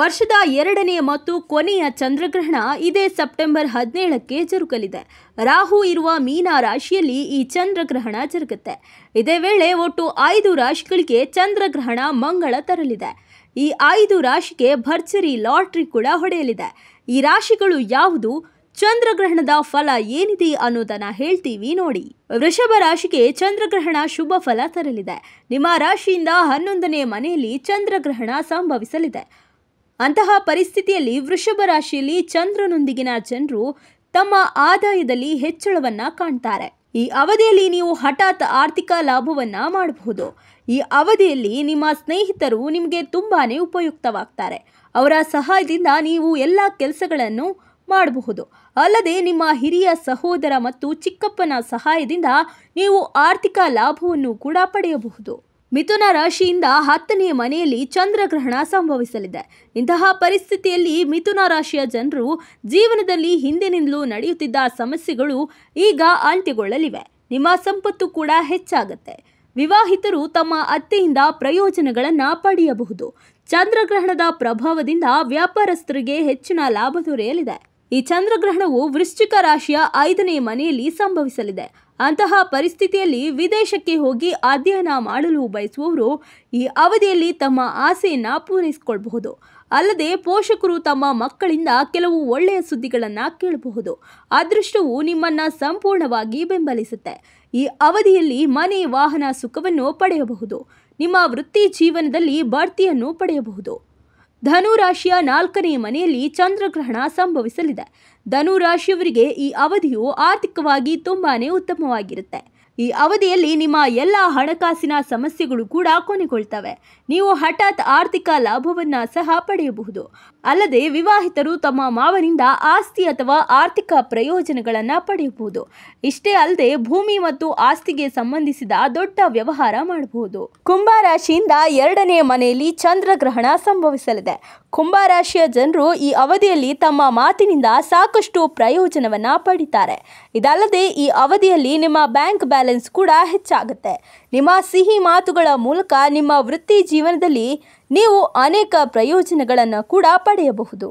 ವರ್ಷದ ಎರಡನೆಯ ಮತ್ತು ಕೊನೆಯ ಚಂದ್ರಗ್ರಹಣ ಇದೇ ಸೆಪ್ಟೆಂಬರ್ ಹದಿನೇಳಕ್ಕೆ ಜರುಗಲಿದೆ ರಾಹು ಇರುವ ಮೀನ ರಾಶಿಯಲ್ಲಿ ಈ ಚಂದ್ರಗ್ರಹಣ ಜರುಗುತ್ತೆ ಇದೇ ವೇಳೆ ಒಟ್ಟು ಐದು ರಾಶಿಗಳಿಗೆ ಚಂದ್ರಗ್ರಹಣ ಮಂಗಳ ತರಲಿದೆ ಈ ಐದು ರಾಶಿಗೆ ಭರ್ಜರಿ ಲಾಟ್ರಿ ಕೂಡ ಹೊಡೆಯಲಿದೆ ಈ ರಾಶಿಗಳು ಯಾವುದು ಚಂದ್ರಗ್ರಹಣದ ಫಲ ಏನಿದೆ ಅನ್ನೋದನ್ನ ಹೇಳ್ತೀವಿ ನೋಡಿ ವೃಷಭ ರಾಶಿಗೆ ಚಂದ್ರಗ್ರಹಣ ಶುಭ ಫಲ ತರಲಿದೆ ನಿಮ್ಮ ರಾಶಿಯಿಂದ ಹನ್ನೊಂದನೇ ಮನೆಯಲ್ಲಿ ಚಂದ್ರಗ್ರಹಣ ಸಂಭವಿಸಲಿದೆ ಅಂತಹ ಪರಿಸ್ಥಿತಿಯಲ್ಲಿ ವೃಷಭ ರಾಶಿಯಲ್ಲಿ ಚಂದ್ರನೊಂದಿಗಿನ ಜನರು ತಮ್ಮ ಆದಾಯದಲ್ಲಿ ಹೆಚ್ಚಳವನ್ನ ಕಾಣ್ತಾರೆ ಈ ಅವಧಿಯಲ್ಲಿ ನೀವು ಹಠಾತ್ ಆರ್ಥಿಕ ಲಾಭವನ್ನ ಮಾಡಬಹುದು ಈ ಅವಧಿಯಲ್ಲಿ ನಿಮ್ಮ ಸ್ನೇಹಿತರು ನಿಮಗೆ ತುಂಬಾನೇ ಉಪಯುಕ್ತವಾಗ್ತಾರೆ ಅವರ ಸಹಾಯದಿಂದ ನೀವು ಎಲ್ಲ ಕೆಲಸಗಳನ್ನು ಮಾಡಬಹುದು ಅಲ್ಲದೆ ನಿಮ್ಮ ಹಿರಿಯ ಸಹೋದರ ಮತ್ತು ಚಿಕ್ಕಪ್ಪನ ಸಹಾಯದಿಂದ ನೀವು ಆರ್ಥಿಕ ಲಾಭವನ್ನು ಕೂಡ ಪಡೆಯಬಹುದು ಮಿಥುನ ರಾಶಿಯಿಂದ ಹತ್ತನೆಯ ಮನೆಯಲ್ಲಿ ಚಂದ್ರಗ್ರಹಣ ಸಂಭವಿಸಲಿದೆ ಇಂತಹ ಪರಿಸ್ಥಿತಿಯಲ್ಲಿ ಮಿಥುನ ರಾಶಿಯ ಜನರು ಜೀವನದಲ್ಲಿ ಹಿಂದಿನಿಂದಲೂ ನಡೆಯುತ್ತಿದ್ದ ಸಮಸ್ಯೆಗಳು ಈಗ ಅಂತ್ಯಗೊಳ್ಳಲಿವೆ ನಿಮ್ಮ ಸಂಪತ್ತು ಕೂಡ ಹೆಚ್ಚಾಗುತ್ತೆ ವಿವಾಹಿತರು ತಮ್ಮ ಅತ್ತೆಯಿಂದ ಪ್ರಯೋಜನಗಳನ್ನು ಪಡೆಯಬಹುದು ಚಂದ್ರಗ್ರಹಣದ ಪ್ರಭಾವದಿಂದ ವ್ಯಾಪಾರಸ್ಥರಿಗೆ ಹೆಚ್ಚಿನ ಲಾಭ ದೊರೆಯಲಿದೆ ಈ ಚಂದ್ರಗ್ರಹಣವು ವೃಶ್ಚಿಕ ರಾಶಿಯ ಐದನೇ ಮನೆಯಲ್ಲಿ ಸಂಭವಿಸಲಿದೆ ಅಂತಹ ಪರಿಸ್ಥಿತಿಯಲ್ಲಿ ವಿದೇಶಕ್ಕೆ ಹೋಗಿ ಅಧ್ಯಯನ ಮಾಡಲು ಬಯಸುವವರು ಈ ಅವಧಿಯಲ್ಲಿ ತಮ್ಮ ಆಸೆಯನ್ನು ಪೂರೈಸಿಕೊಳ್ಳಬಹುದು ಅಲ್ಲದೆ ಪೋಷಕರು ತಮ್ಮ ಮಕ್ಕಳಿಂದ ಕೆಲವು ಒಳ್ಳೆಯ ಸುದ್ದಿಗಳನ್ನು ಕೇಳಬಹುದು ಅದೃಷ್ಟವು ನಿಮ್ಮನ್ನು ಸಂಪೂರ್ಣವಾಗಿ ಬೆಂಬಲಿಸುತ್ತೆ ಈ ಅವಧಿಯಲ್ಲಿ ಮನೆ ವಾಹನ ಸುಖವನ್ನು ಪಡೆಯಬಹುದು ನಿಮ್ಮ ವೃತ್ತಿ ಜೀವನದಲ್ಲಿ ಬಡ್ತಿಯನ್ನು ಪಡೆಯಬಹುದು ಧನು ರಾಶಿಯ ನಾಲ್ಕನೇ ಮನೆಯಲ್ಲಿ ಚಂದ್ರಗ್ರಹಣ ಸಂಭವಿಸಲಿದೆ ಧನು ರಾಶಿಯವರಿಗೆ ಈ ಅವಧಿಯು ಆರ್ಥಿಕವಾಗಿ ತುಂಬಾ ಉತ್ತಮವಾಗಿರುತ್ತೆ ಈ ಅವಧಿಯಲ್ಲಿ ನಿಮ್ಮ ಎಲ್ಲ ಹಣಕಾಸಿನ ಸಮಸ್ಯೆಗಳು ಕೂಡ ಕೊನೆಗೊಳ್ತವೆ ನೀವು ಹಠಾತ್ ಆರ್ಥಿಕ ಲಾಭವನ್ನು ಸಹ ಪಡೆಯಬಹುದು ಅಲ್ಲದೆ ವಿವಾಹಿತರು ತಮ್ಮ ಮಾವನಿಂದ ಆಸ್ತಿ ಅಥವಾ ಆರ್ಥಿಕ ಪ್ರಯೋಜನಗಳನ್ನು ಪಡೆಯಬಹುದು ಇಷ್ಟೇ ಅಲ್ಲದೆ ಭೂಮಿ ಮತ್ತು ಆಸ್ತಿಗೆ ಸಂಬಂಧಿಸಿದ ದೊಡ್ಡ ವ್ಯವಹಾರ ಮಾಡಬಹುದು ರಾಶಿಯಿಂದ ಎರಡನೇ ಮನೆಯಲ್ಲಿ ಚಂದ್ರಗ್ರಹಣ ಸಂಭವಿಸಲಿದೆ ರಾಶಿಯ ಜನರು ಈ ಅವಧಿಯಲ್ಲಿ ತಮ್ಮ ಮಾತಿನಿಂದ ಸಾಕಷ್ಟು ಪ್ರಯೋಜನವನ್ನು ಪಡಿತಾರೆ ಇದಲ್ಲದೆ ಈ ಅವಧಿಯಲ್ಲಿ ನಿಮ್ಮ ಬ್ಯಾಂಕ್ ಬ್ಯಾಲೆನ್ಸ್ ಬ್ಯಾಲೆನ್ಸ್ ಕೂಡ ಹೆಚ್ಚಾಗುತ್ತೆ ನಿಮ್ಮ ಸಿಹಿ ಮಾತುಗಳ ಮೂಲಕ ನಿಮ್ಮ ವೃತ್ತಿ ಜೀವನದಲ್ಲಿ ನೀವು ಅನೇಕ ಪ್ರಯೋಜನಗಳನ್ನು ಕೂಡ ಪಡೆಯಬಹುದು